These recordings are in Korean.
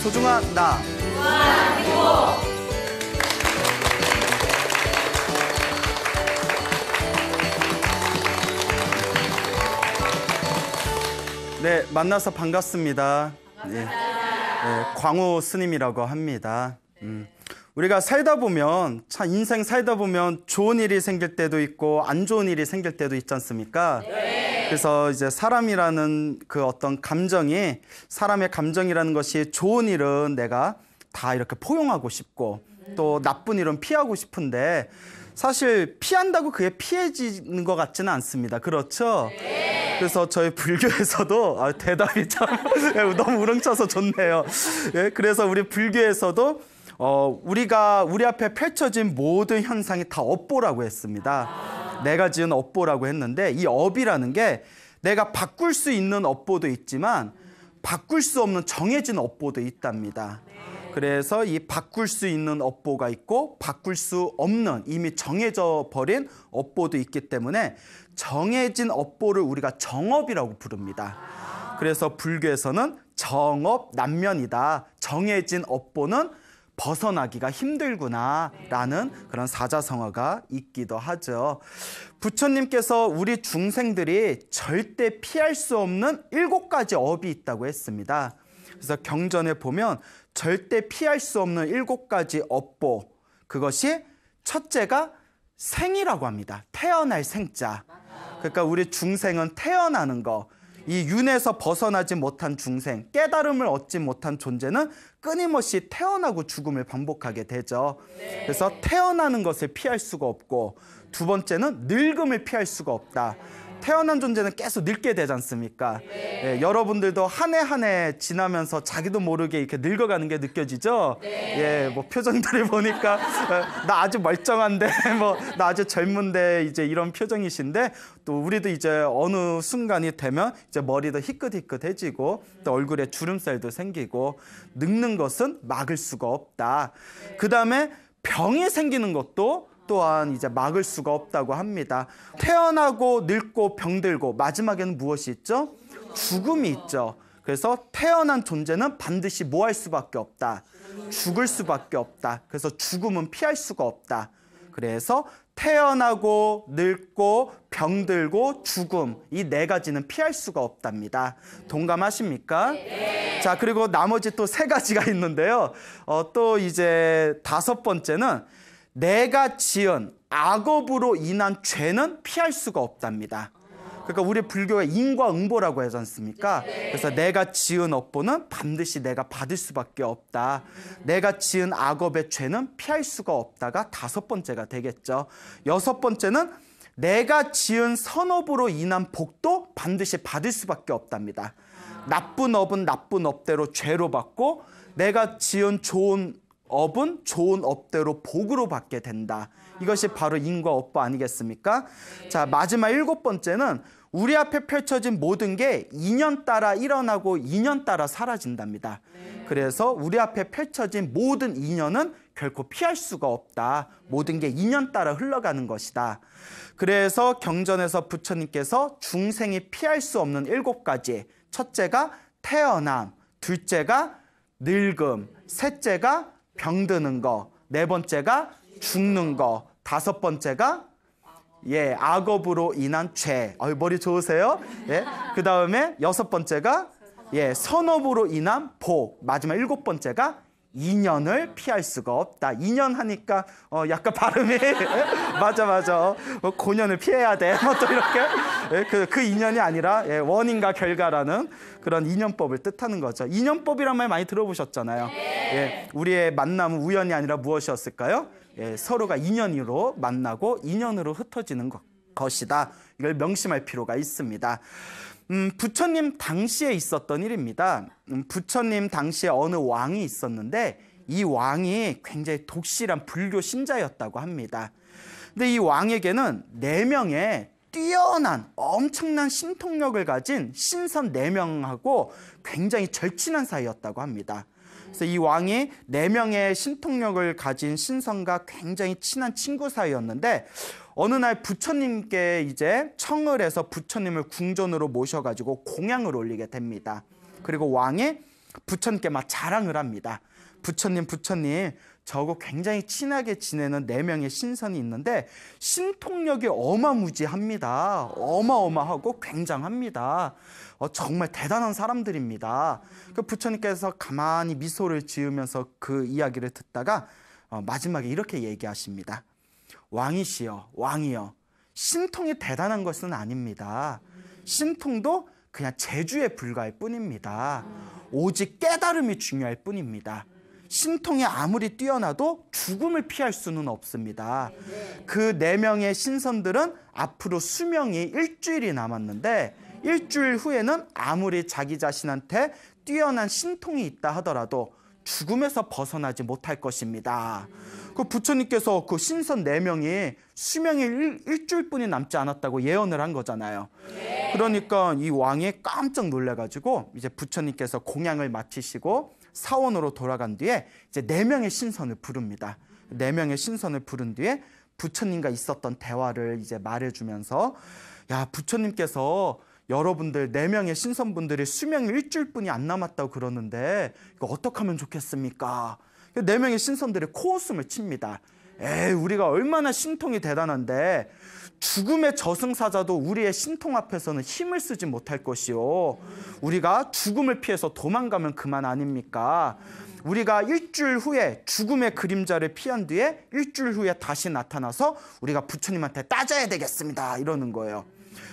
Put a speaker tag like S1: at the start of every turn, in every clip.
S1: 소중한 나. 네, 만나서 반갑습니다. 반갑습니다. 네, 네, 광호 스님이라고 합니다. 음. 우리가 살다 보면 참 인생 살다 보면 좋은 일이 생길 때도 있고 안 좋은 일이 생길 때도 있지 않습니까? 네. 그래서 이제 사람이라는 그 어떤 감정이 사람의 감정이라는 것이 좋은 일은 내가 다 이렇게 포용하고 싶고 또 나쁜 일은 피하고 싶은데 사실 피한다고 그게 피해지는 것 같지는 않습니다. 그렇죠? 그래서 저희 불교에서도 아, 대답이 참 너무 우렁차서 좋네요. 예, 그래서 우리 불교에서도 어, 우리가 우리 앞에 펼쳐진 모든 현상이 다 업보라고 했습니다. 내가 지은 업보라고 했는데 이 업이라는 게 내가 바꿀 수 있는 업보도 있지만 바꿀 수 없는 정해진 업보도 있답니다. 그래서 이 바꿀 수 있는 업보가 있고 바꿀 수 없는 이미 정해져 버린 업보도 있기 때문에 정해진 업보를 우리가 정업이라고 부릅니다. 그래서 불교에서는 정업 난면이다. 정해진 업보는 벗어나기가 힘들구나라는 그런 사자성어가 있기도 하죠. 부처님께서 우리 중생들이 절대 피할 수 없는 일곱 가지 업이 있다고 했습니다. 그래서 경전에 보면 절대 피할 수 없는 일곱 가지 업보 그것이 첫째가 생이라고 합니다. 태어날 생자. 그러니까 우리 중생은 태어나는 거. 이 윤에서 벗어나지 못한 중생, 깨달음을 얻지 못한 존재는 끊임없이 태어나고 죽음을 반복하게 되죠. 그래서 태어나는 것을 피할 수가 없고 두 번째는 늙음을 피할 수가 없다. 태어난 존재는 계속 늙게 되지 않습니까? 네. 예, 여러분들도 한 해 한 해 지나면서 자기도 모르게 이렇게 늙어가는 게 느껴지죠? 네. 예, 뭐 표정들을 보니까 어, 나 아주 멀쩡한데, 뭐 나 아주 젊은데 이제 이런 표정이신데 또 우리도 이제 어느 순간이 되면 이제 머리도 희끗희끗해지고 또 얼굴에 주름살도 생기고 늙는 것은 막을 수가 없다. 그 다음에 병이 생기는 것도 또한 이제 막을 수가 없다고 합니다. 태어나고 늙고 병들고 마지막에는 무엇이 있죠? 죽음이 있죠. 그래서 태어난 존재는 반드시 뭐 할 수밖에 없다. 죽을 수밖에 없다. 그래서 죽음은 피할 수가 없다. 그래서 태어나고 늙고 병들고 죽음 이 네 가지는 피할 수가 없답니다. 동감하십니까? 네. 자 그리고 나머지 또 세 가지가 있는데요. 어, 또 이제 다섯 번째는 내가 지은 악업으로 인한 죄는 피할 수가 없답니다. 그러니까 우리 불교가 인과응보라고 하지 않습니까? 그래서 내가 지은 업보는 반드시 내가 받을 수밖에 없다. 내가 지은 악업의 죄는 피할 수가 없다가 다섯 번째가 되겠죠. 여섯 번째는 내가 지은 선업으로 인한 복도 반드시 받을 수밖에 없답니다. 나쁜 업은 나쁜 업대로 죄로 받고 내가 지은 좋은 업은 좋은 업대로 복으로 받게 된다. 이것이 바로 인과 업보 아니겠습니까? 네. 자, 마지막 일곱 번째는 우리 앞에 펼쳐진 모든 게 인연 따라 일어나고 인연 따라 사라진답니다. 네. 그래서 우리 앞에 펼쳐진 모든 인연은 결코 피할 수가 없다. 모든 게 인연 따라 흘러가는 것이다. 그래서 경전에서 부처님께서 중생이 피할 수 없는 일곱 가지. 첫째가 태어남, 둘째가 늙음, 셋째가 병드는 거. 네 번째가 죽는 거. 다섯 번째가 예, 악업으로 인한 죄. 어이, 머리 좋으세요? 예. 그 다음에 여섯 번째가 예, 선업으로 인한 복. 마지막 일곱 번째가 인연을 피할 수가 없다. 인연 하니까 어 약간 발음이 맞아 맞아 어, 고년을 피해야 돼. 뭐 또 이렇게 예, 그, 그 인연이 아니라 예, 원인과 결과라는 그런 인연법을 뜻하는 거죠. 인연법이란 말 많이 들어보셨잖아요. 네. 예, 우리의 만남은 우연이 아니라 무엇이었을까요? 예, 서로가 인연으로 만나고 인연으로 흩어지는 것, 것이다. 이걸 명심할 필요가 있습니다. 음, 부처님 당시에 있었던 일입니다. 음, 부처님 당시에 어느 왕이 있었는데 이 왕이 굉장히 독실한 불교 신자였다고 합니다. 근데 이 왕에게는 네 명의 뛰어난 엄청난 신통력을 가진 신선 네 명하고 굉장히 절친한 사이였다고 합니다. 그래서 이 왕이 네 명의 신통력을 가진 신선과 굉장히 친한 친구 사이였는데 어느 날 부처님께 이제 청을 해서 부처님을 궁전으로 모셔가지고 공양을 올리게 됩니다. 그리고 왕이 부처님께 막 자랑을 합니다. 부처님, 부처님, 저거 굉장히 친하게 지내는 네 명의 신선이 있는데 신통력이 어마무지합니다. 어마어마하고 굉장합니다. 어, 정말 대단한 사람들입니다. 그 부처님께서 가만히 미소를 지으면서 그 이야기를 듣다가 어, 마지막에 이렇게 얘기하십니다. 왕이시여, 왕이여. 신통이 대단한 것은 아닙니다. 신통도 그냥 재주에 불과할 뿐입니다. 오직 깨달음이 중요할 뿐입니다. 신통이 아무리 뛰어나도 죽음을 피할 수는 없습니다. 그 네 명의 신선들은 앞으로 수명이 일주일이 남았는데 일주일 후에는 아무리 자기 자신한테 뛰어난 신통이 있다 하더라도 죽음에서 벗어나지 못할 것입니다. 그 부처님께서 그 신선 네명이 수명이 일, 주일뿐이 남지 않았다고 예언을 한 거잖아요. 그러니까 이 왕이 깜짝 놀래가지고 이제 부처님께서 공양을 마치시고 사원으로 돌아간 뒤에 이제 네명의 신선을 부릅니다. 네명의 신선을 부른 뒤에 부처님과 있었던 대화를 이제 말해주면서 야, 부처님께서 여러분들 네 명의 신선분들이 수명이 일주일뿐이 안 남았다고 그러는데 이거 어떻게 하면 좋겠습니까? 그 네 명의 신선들이 코웃음을 칩니다. 에이, 우리가 얼마나 신통이 대단한데 죽음의 저승사자도 우리의 신통 앞에서는 힘을 쓰지 못할 것이요. 우리가 죽음을 피해서 도망가면 그만 아닙니까? 우리가 일주일 후에 죽음의 그림자를 피한 뒤에 일주일 후에 다시 나타나서 우리가 부처님한테 따져야 되겠습니다. 이러는 거예요.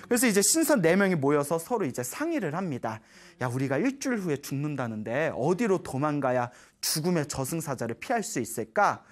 S1: 그래서 이제 신선 4명이 모여서 서로 이제 상의를 합니다. 야, 우리가 일주일 후에 죽는다는데 어디로 도망가야 죽음의 저승사자를 피할 수 있을까?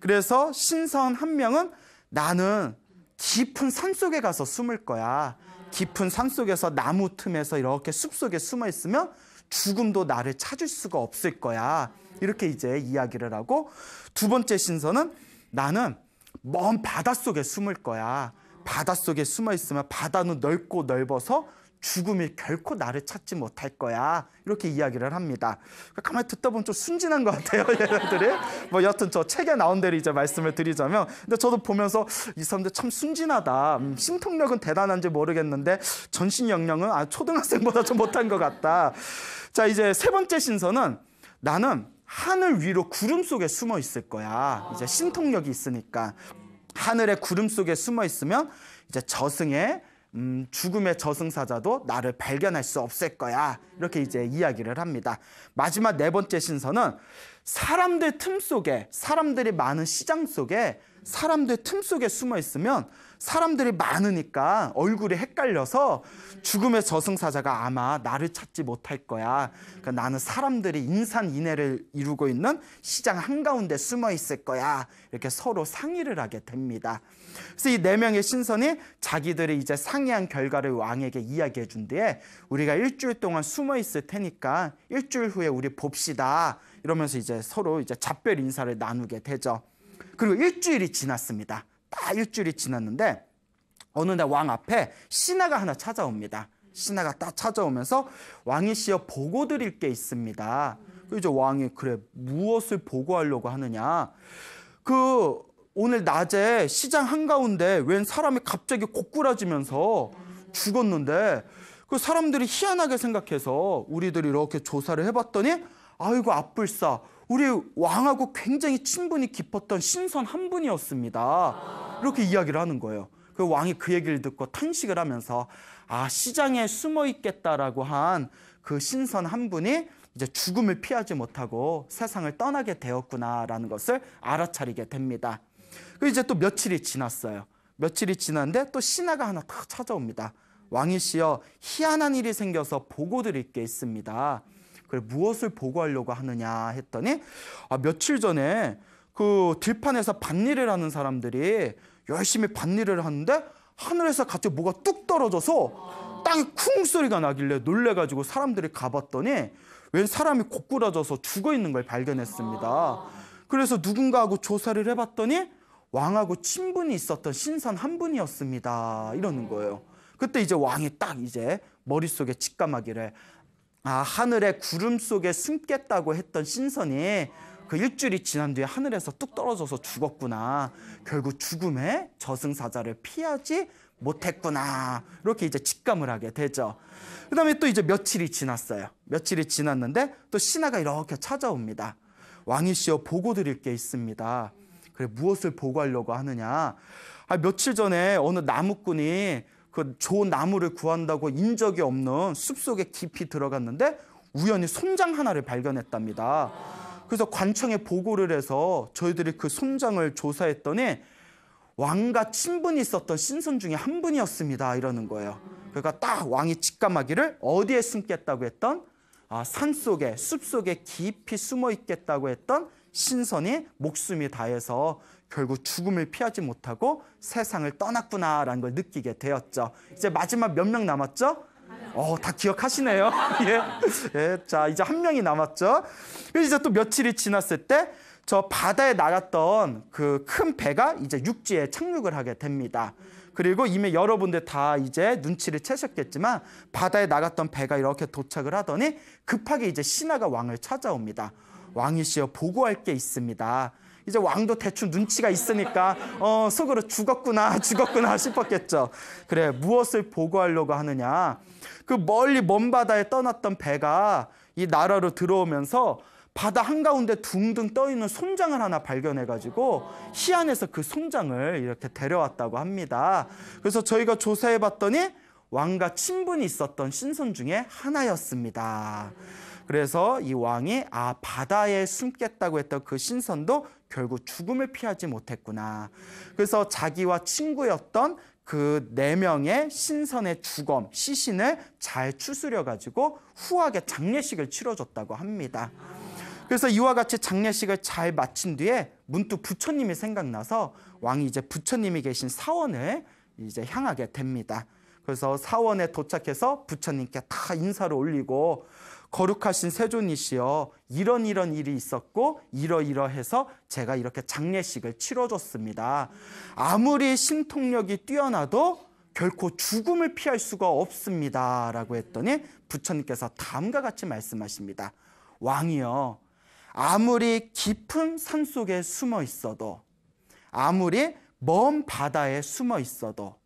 S1: 그래서 신선 한 명은 나는 깊은 산 속에 가서 숨을 거야. 깊은 산 속에서 나무 틈에서 이렇게 숲 속에 숨어 있으면 죽음도 나를 찾을 수가 없을 거야. 이렇게 이제 이야기를 하고 두 번째 신선은 나는 먼 바닷속에 숨을 거야. 바닷속에 숨어 있으면 바다는 넓고 넓어서 죽음이 결코 나를 찾지 못할 거야. 이렇게 이야기를 합니다. 그러니까 가만히 듣다 보면 좀 순진한 것 같아요, 얘네들이. 뭐 여튼 저 책에 나온 대로 이제 말씀을 드리자면. 근데 저도 보면서 이 사람들 참 순진하다. 음, 심통력은 대단한지 모르겠는데 전신 역량은 아, 초등학생보다 좀 못한 것 같다. 자, 이제 세 번째 신서는 나는 하늘 위로 구름 속에 숨어 있을 거야. 이제 신통력이 있으니까. 하늘의 구름 속에 숨어 있으면 이제 저승의 음, 죽음의 저승사자도 나를 발견할 수 없을 거야. 이렇게 이제 이야기를 합니다. 마지막 네 번째 신서는 사람들 틈 속에, 사람들이 많은 시장 속에 사람들 의틈 속에 숨어 있으면 사람들이 많으니까 얼굴이 헷갈려서 죽음의 저승사자가 아마 나를 찾지 못할 거야. 그러니까 나는 사람들이 인산인해를 이루고 있는 시장 한가운데 숨어 있을 거야. 이렇게 서로 상의를 하게 됩니다. 그래서 이 네 명의 신선이 자기들이 이제 상의한 결과를 왕에게 이야기해 준 뒤에 우리가 일주일 동안 숨어 있을 테니까 일주일 후에 우리 봅시다. 이러면서 이제 서로 이제 작별 인사를 나누게 되죠. 그리고 일주일이 지났습니다. 딱 일주일이 지났는데 어느 날 왕 앞에 신하가 하나 찾아옵니다. 신하가 딱 찾아오면서 왕이시여 보고 드릴 게 있습니다. 그래서 왕이 그래 무엇을 보고하려고 하느냐. 그 오늘 낮에 시장 한가운데 웬 사람이 갑자기 고꾸라지면서 죽었는데 그 사람들이 희한하게 생각해서 우리들이 이렇게 조사를 해봤더니 아이고 아뿔싸 우리 왕하고 굉장히 친분이 깊었던 신선 한 분이었습니다. 이렇게 이야기를 하는 거예요. 그 왕이 그 얘기를 듣고 탄식을 하면서 아 시장에 숨어 있겠다라고 한 그 신선 한 분이 이제 죽음을 피하지 못하고 세상을 떠나게 되었구나라는 것을 알아차리게 됩니다. 그 이제 또 며칠이 지났어요. 며칠이 지났는데 또 신하가 하나 탁 찾아옵니다. 왕이시여 희한한 일이 생겨서 보고 드릴 게 있습니다. 그래 무엇을 보고하려고 하느냐 했더니 아, 며칠 전에 그 들판에서 밭일을 하는 사람들이 열심히 밭일을 하는데 하늘에서 갑자기 뭐가 뚝 떨어져서 땅에 쿵 소리가 나길래 놀래가지고 사람들이 가봤더니 웬 사람이 고꾸라져서 죽어 있는 걸 발견했습니다. 그래서 누군가하고 조사를 해봤더니 왕하고 친분이 있었던 신선 한 분이었습니다. 이러는 거예요. 그때 이제 왕이 딱 이제 머릿속에 직감하기를 아, 하늘의 구름 속에 숨겠다고 했던 신선이 그 일주일이 지난 뒤에 하늘에서 뚝 떨어져서 죽었구나. 결국 죽음의 저승사자를 피하지 못했구나. 이렇게 이제 직감을 하게 되죠. 그 다음에 또 이제 며칠이 지났어요. 며칠이 지났는데 또 신하가 이렇게 찾아옵니다. 왕이시여 보고 드릴 게 있습니다. 그래, 무엇을 보고하려고 하느냐. 아, 며칠 전에 어느 나무꾼이 그조 나무를 구한다고 인적이 없는 숲속에 깊이 들어갔는데 우연히 손장 하나를 발견했답니다. 그래서 관청에 보고를 해서 저희들이 그 손장을 조사했더니 왕과 친분이 있었던 신선 중에 한 분이었습니다. 이러는 거예요. 그러니까 딱 왕이 직감하기를 어디에 숨겠다고 했던 아, 산속에 숲속에 깊이 숨어 있겠다고 했던 신선이 목숨이 다해서 결국 죽음을 피하지 못하고 세상을 떠났구나라는 걸 느끼게 되었죠. 이제 마지막 몇 명 남았죠? 어, 다 기억하시네요. 예. 예. 자, 이제 한 명이 남았죠. 그래서 이제 또 며칠이 지났을 때 저 바다에 나갔던 그 큰 배가 이제 육지에 착륙을 하게 됩니다. 그리고 이미 여러분들 다 이제 눈치를 채셨겠지만 바다에 나갔던 배가 이렇게 도착을 하더니 급하게 이제 신하가 왕을 찾아옵니다. 왕이시여 보고할 게 있습니다. 이제 왕도 대충 눈치가 있으니까 어, 속으로 죽었구나 죽었구나 싶었겠죠. 그래 무엇을 보고하려고 하느냐? 그 멀리 먼 바다에 떠났던 배가 이 나라로 들어오면서 바다 한가운데 둥둥 떠 있는 손장을 하나 발견해 가지고 시안에서 그 손장을 이렇게 데려왔다고 합니다. 그래서 저희가 조사해 봤더니 왕과 친분이 있었던 신손 중에 하나였습니다. 그래서 이 왕이 아 바다에 숨겠다고 했던 그 신선도 결국 죽음을 피하지 못했구나. 그래서 자기와 친구였던 그 네 명의 신선의 주검, 시신을 잘 추스려 가지고 후하게 장례식을 치러줬다고 합니다. 그래서 이와 같이 장례식을 잘 마친 뒤에 문득 부처님이 생각나서 왕이 이제 부처님이 계신 사원을 이제 향하게 됩니다. 그래서 사원에 도착해서 부처님께 다 인사를 올리고 거룩하신 세존이시여 이런 이런 일이 있었고 이러이러해서 제가 이렇게 장례식을 치러줬습니다. 아무리 신통력이 뛰어나도 결코 죽음을 피할 수가 없습니다. 라고 했더니 부처님께서 다음과 같이 말씀하십니다. 왕이여, 아무리 깊은 산 속에 숨어 있어도, 아무리 먼 바다에 숨어 있어도,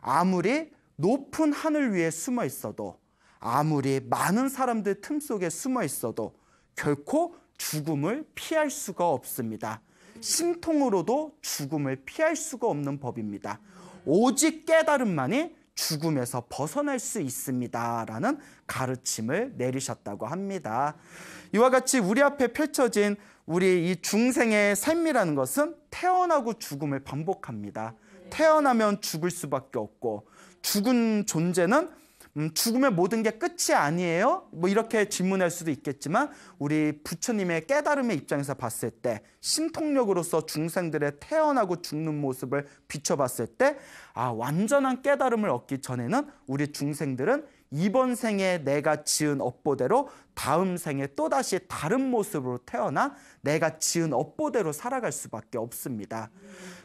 S1: 아무리 높은 하늘 위에 숨어 있어도, 아무리 많은 사람들 틈 속에 숨어 있어도 결코 죽음을 피할 수가 없습니다. 심통으로도 죽음을 피할 수가 없는 법입니다. 오직 깨달음만이 죽음에서 벗어날 수 있습니다. 라는 가르침을 내리셨다고 합니다. 이와 같이 우리 앞에 펼쳐진 우리 이 중생의 삶이라는 것은 태어나고 죽음을 반복합니다. 태어나면 죽을 수밖에 없고 죽은 존재는 음, 죽음의 모든 게 끝이 아니에요? 뭐 이렇게 질문할 수도 있겠지만 우리 부처님의 깨달음의 입장에서 봤을 때 신통력으로서 중생들의 태어나고 죽는 모습을 비춰봤을 때 아, 완전한 깨달음을 얻기 전에는 우리 중생들은 이번 생에 내가 지은 업보대로 다음 생에 또다시 다른 모습으로 태어나 내가 지은 업보대로 살아갈 수밖에 없습니다.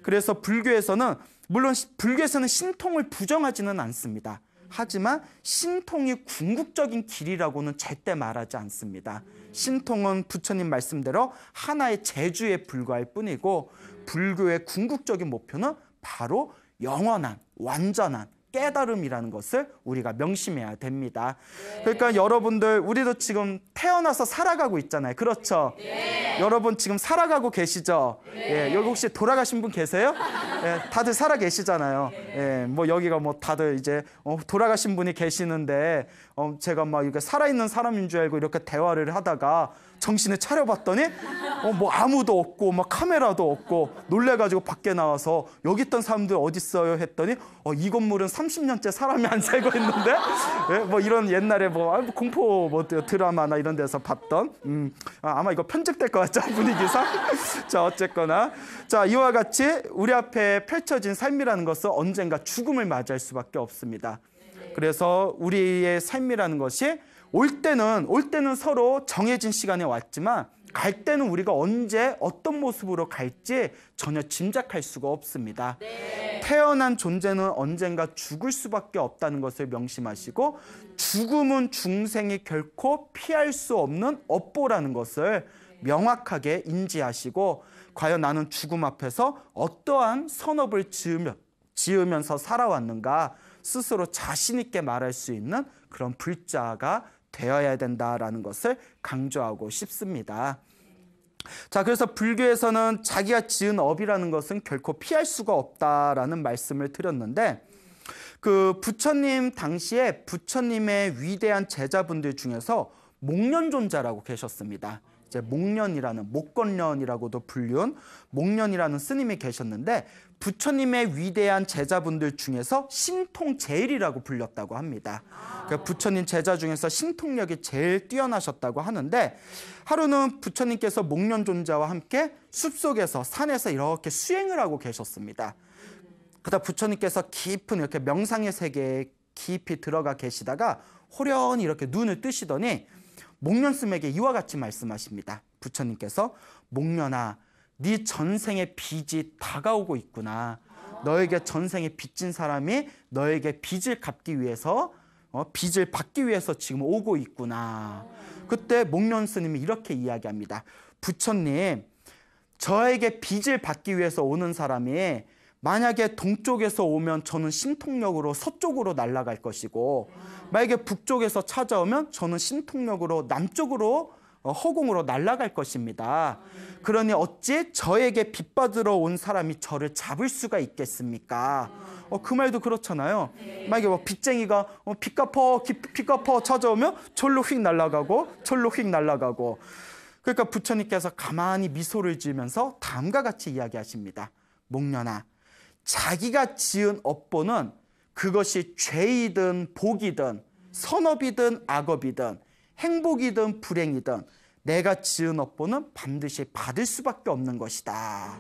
S1: 그래서 불교에서는 물론 불교에서는 신통을 부정하지는 않습니다. 하지만 신통이 궁극적인 길이라고는 절대 말하지 않습니다. 신통은 부처님 말씀대로 하나의 재주에 불과할 뿐이고 불교의 궁극적인 목표는 바로 영원한 완전한 깨달음이라는 것을 우리가 명심해야 됩니다. 네. 그러니까 여러분들 우리도 지금 태어나서 살아가고 있잖아요. 그렇죠? 네. 여러분 지금 살아가고 계시죠? 예, 네. 여기 혹시 돌아가신 분 계세요? 예, 다들 살아 계시잖아요. 예, 뭐 여기가 뭐 다들 이제 어, 돌아가신 분이 계시는데 어, 제가 막 이렇게 살아있는 사람인 줄 알고 이렇게 대화를 하다가 정신을 차려봤더니 어, 뭐 아무도 없고 막 카메라도 없고 놀래가지고 밖에 나와서 여기 있던 사람들 어디 있어요 했더니 어, 이 건물은 30년째 사람이 안 살고 있는데 예? 뭐 이런 옛날에 뭐, 아, 뭐 공포 뭐 드라마나 이런 데서 봤던 음, 아, 마 이거 편집될 것 같죠 분위기상 자 어쨌거나 자 이와 같이 우리 앞에 펼쳐진 삶이라는 것은 언젠가 죽음을 맞이할 수밖에 없습니다. 그래서 우리의 삶이라는 것이 올 때는 올 때는 서로 정해진 시간에 왔지만 갈 때는 우리가 언제 어떤 모습으로 갈지 전혀 짐작할 수가 없습니다. 네. 태어난 존재는 언젠가 죽을 수밖에 없다는 것을 명심하시고 죽음은 중생이 결코 피할 수 없는 업보라는 것을 명확하게 인지하시고 과연 나는 죽음 앞에서 어떠한 선업을 지으며, 지으면서 살아왔는가 스스로 자신 있게 말할 수 있는 그런 불자가 되어야 된다라는 것을 강조하고 싶습니다. 자, 그래서 불교에서는 자기가 지은 업이라는 것은 결코 피할 수가 없다라는 말씀을 드렸는데, 그 부처님 당시에 부처님의 위대한 제자분들 중에서 목련존자라고 계셨습니다. 이제 목련이라는 목건련이라고도 불리운 목련이라는 스님이 계셨는데 부처님의 위대한 제자분들 중에서 신통 제일이라고 불렸다고 합니다. 그 부처님 제자 중에서 신통력이 제일 뛰어나셨다고 하는데 하루는 부처님께서 목련 존자와 함께 숲속에서 산에서 이렇게 수행을 하고 계셨습니다. 그다 부처님께서 깊은 이렇게 명상의 세계에 깊이 들어가 계시다가 호련히 이렇게 눈을 뜨시더니 목련스에게 님 이와 같이 말씀하십니다. 부처님께서 목련아 네 전생의 빚이 다가오고 있구나. 너에게 전생에 빚진 사람이 너에게 빚을 갚기 위해서 어, 빚을 받기 위해서 지금 오고 있구나. 그때 목련 스님이 이렇게 이야기합니다. 부처님, 저에게 빚을 받기 위해서 오는 사람이 만약에 동쪽에서 오면 저는 신통역으로 서쪽으로 날아갈 것이고 만약에 북쪽에서 찾아오면 저는 신통역으로 남쪽으로 어, 허공으로 날아갈 것입니다. 그러니 어찌 저에게 빚받으러 온 사람이 저를 잡을 수가 있겠습니까? 어, 그 말도 그렇잖아요. 만약에 뭐 빚쟁이가 어, 빚 갚어, 빚 갚어 찾아오면 절로 휙 날아가고 절로 휙 날아가고 그러니까 부처님께서 가만히 미소를 지으면서 다음과 같이 이야기하십니다. 목련아 자기가 지은 업보는 그것이 죄이든 복이든 선업이든 악업이든 행복이든 불행이든 내가 지은 업보는 반드시 받을 수밖에 없는 것이다.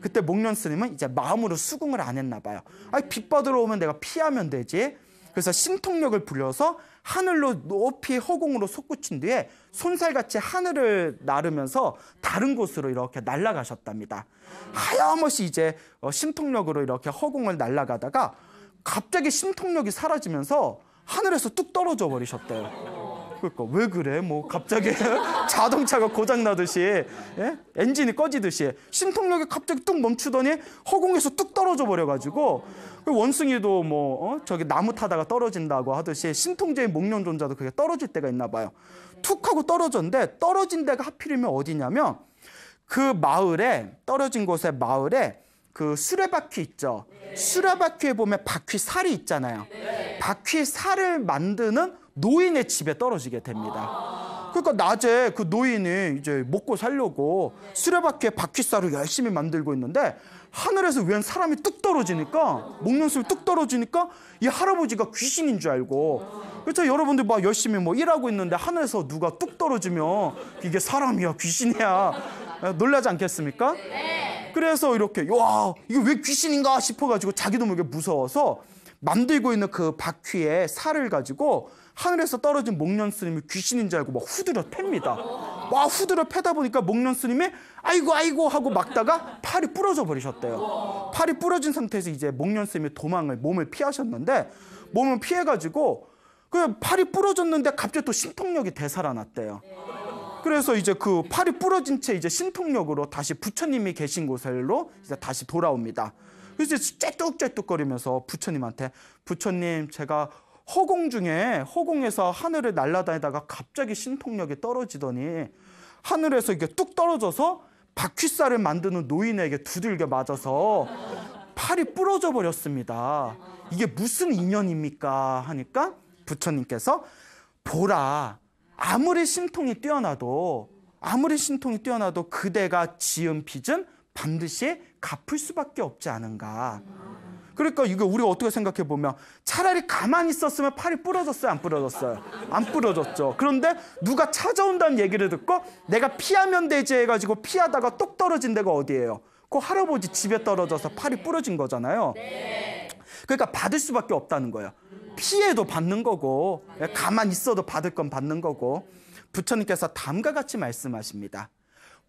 S1: 그때 목련 스님은 이제 마음으로 수긍을 안 했나 봐요. 아빚 받으러 오면 내가 피하면 되지. 그래서 신통력을 불려서 하늘로 높이 허공으로 솟구친 뒤에 손살같이 하늘을 나르면서 다른 곳으로 이렇게 날아가셨답니다. 하염없이 이제 어, 신통력으로 이렇게 허공을 날아가다가 갑자기 신통력이 사라지면서 하늘에서 뚝 떨어져 버리셨대요. 그러니까 왜 그래? 뭐 갑자기 자동차가 고장 나듯이 예? 엔진이 꺼지듯이 신통력이 갑자기 뚝 멈추더니 허공에서 뚝 떨어져 버려가지고 그 원숭이도 뭐 어? 저기 나무 타다가 떨어진다고 하듯이 신통제의 목련존자도 그게 떨어질 때가 있나 봐요. 툭 하고 떨어졌는데 떨어진 데가 하필이면 어디냐면 그 마을에 떨어진 곳의 마을에 그 수레바퀴 있죠. 네. 수레바퀴에 보면 바퀴 살이 있잖아요. 네. 바퀴 살을 만드는 노인의 집에 떨어지게 됩니다. 그러니까 낮에 그 노인이 이제 먹고 살려고 수레바퀴에 바퀴싸로 열심히 만들고 있는데 하늘에서 웬 사람이 뚝 떨어지니까 먹는 술이 뚝 떨어지니까 이 할아버지가 귀신인 줄 알고 그래서 여러분들 막 열심히 뭐 일하고 있는데 하늘에서 누가 뚝 떨어지면 이게 사람이야 귀신이야 놀라지 않겠습니까? 그래서 이렇게 와 이거 왜 귀신인가 싶어가지고 자기도 모르게 무서워서 만들고 있는 그 바퀴에 살을 가지고 하늘에서 떨어진 목련 스님이 귀신인 줄 알고 막 후드려 팹니다. 막 후드려 패다 보니까 목련 스님이 아이고 아이고 하고 막다가 팔이 부러져 버리셨대요. 팔이 부러진 상태에서 이제 목련 스님이 도망을 몸을 피하셨는데 몸을 피해가지고 그 팔이 부러졌는데 갑자기 또 신통력이 되살아났대요. 그래서 이제 그 팔이 부러진 채 이제 신통력으로 다시 부처님이 계신 곳으로 이제 다시 돌아옵니다. 그래서 째뚝째뚝거리면서 부처님한테 부처님 제가 허공 중에 허공에서 하늘을 날아다니다가 갑자기 신통력이 떨어지더니 하늘에서 이게 뚝 떨어져서 바퀴살을 만드는 노인에게 두들겨 맞아서 팔이 부러져 버렸습니다. 이게 무슨 인연입니까? 하니까 부처님께서 보라 아무리 신통이 뛰어나도 아무리 신통이 뛰어나도 그대가 지은 빚은 반드시 갚을 수밖에 없지 않은가. 그러니까 이게 우리가 어떻게 생각해 보면 차라리 가만히 있었으면 팔이 부러졌어요, 안 부러졌어요? 안 부러졌죠. 그런데 누가 찾아온다는 얘기를 듣고 내가 피하면 되지 해가지고 피하다가 똑 떨어진 데가 어디예요? 그 할아버지 집에 떨어져서 팔이 부러진 거잖아요. 네. 그러니까 받을 수밖에 없다는 거예요. 피해도 받는 거고 예, 가만 히 있어도 받을 건 받는 거고 부처님께서 다음과 같이 말씀하십니다.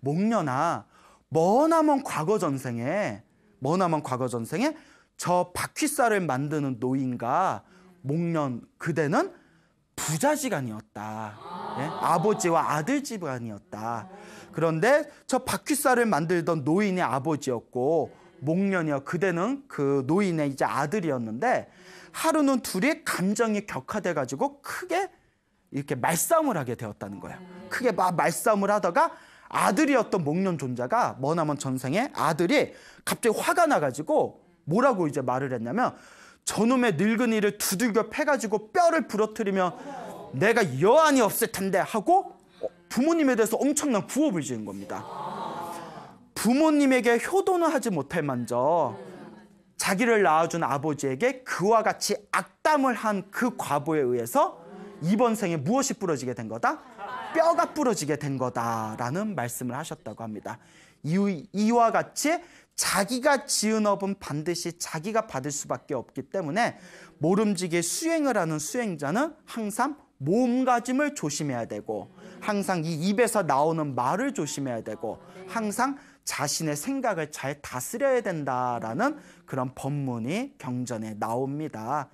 S1: 목련아 머나먼 과거 전생에 머나먼 과거 전생에 저 바퀴살을 만드는 노인과 목련 그대는 부자 집안이었다. 예? 아버지와 아들 집안이었다. 그런데 저 바퀴살을 만들던 노인의 아버지였고 목련이요 그대는 그 노인의 이제 아들이었는데 하루는 둘이 감정이 격화돼 가지고 크게 이렇게 말싸움을 하게 되었다는 거예요. 크게 막 말싸움을 하다가 아들이었던 목련 존자가 머나먼 전생에 아들이 갑자기 화가 나가지고 뭐라고 이제 말을 했냐면 저놈의 늙은이를 두들겨 패가지고 뼈를 부러뜨리면 내가 여한이 없을 텐데 하고 부모님에 대해서 엄청난 구업을 지은 겁니다. 부모님에게 효도는 하지 못할 만저 자기를 낳아준 아버지에게 그와 같이 악담을 한 그 과보에 의해서 이번 생에 무엇이 부러지게 된 거다? 뼈가 부러지게 된 거다라는 말씀을 하셨다고 합니다. 이와 같이 자기가 지은 업은 반드시 자기가 받을 수밖에 없기 때문에 모름지기 수행을 하는 수행자는 항상 몸가짐을 조심해야 되고 항상 이 입에서 나오는 말을 조심해야 되고 항상 자신의 생각을 잘 다스려야 된다라는 그런 법문이 경전에 나옵니다.